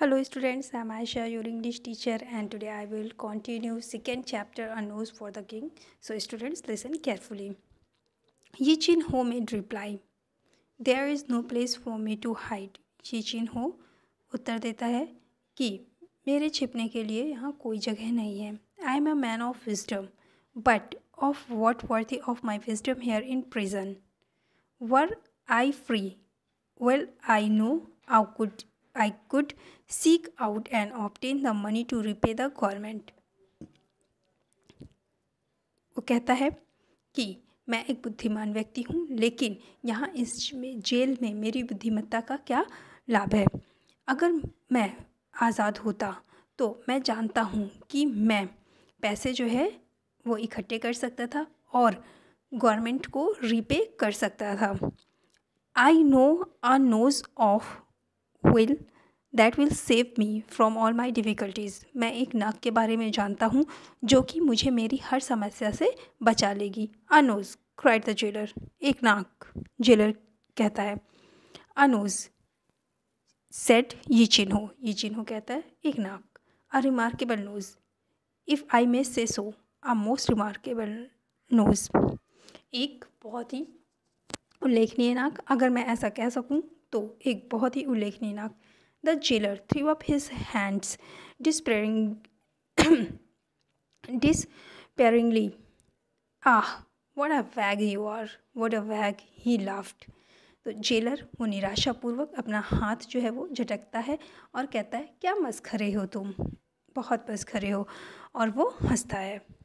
Hello students I am Ayesha your English teacher and today I will continue second chapter a nose for the king so students listen carefully Yeh Chin Ho made reply there is no place for me to hide Yeh Chin हो उत्तर देता है कि मेरे छिपने के लिए यहाँ कोई जगह नहीं है I am a man of wisdom but of what worth of my wisdom here in prison were I free well I know how could I could seek out and obtain the money to repay the government. वो कहता है कि मैं एक बुद्धिमान व्यक्ति हूँ लेकिन यहाँ इस जेल में मेरी बुद्धिमत्ता का क्या लाभ है अगर मैं आज़ाद होता तो मैं जानता हूँ कि मैं पैसे जो है वो इकट्ठे कर सकता था और गवर्नमेंट को रीपे कर सकता था I know a nose of will that will save me from all my difficulties मैं एक नाक के बारे में जानता हूँ जो कि मुझे मेरी हर समस्या से बचा लेगी अनोज क्राइट द जेलर एक नाक जेलर कहता है अनोज सेट ये चिन्हो ये चिन्हो कहता है एक नाक a remarkable nose if I may say so a most remarkable nose एक बहुत ही उल्लेखनीय नाक अगर मैं ऐसा कह सकूँ तो एक बहुत ही उल्लेखनीय नाक the jailer threw of his hands despairing despairingly ah what a wag you are what a वैग ही लाफ्ट तो जेलर वो निराशापूर्वक अपना हाथ जो है वो झटकता है और कहता है क्या मस्खरे हो तुम बहुत मस्खरे हो और वो हंसता है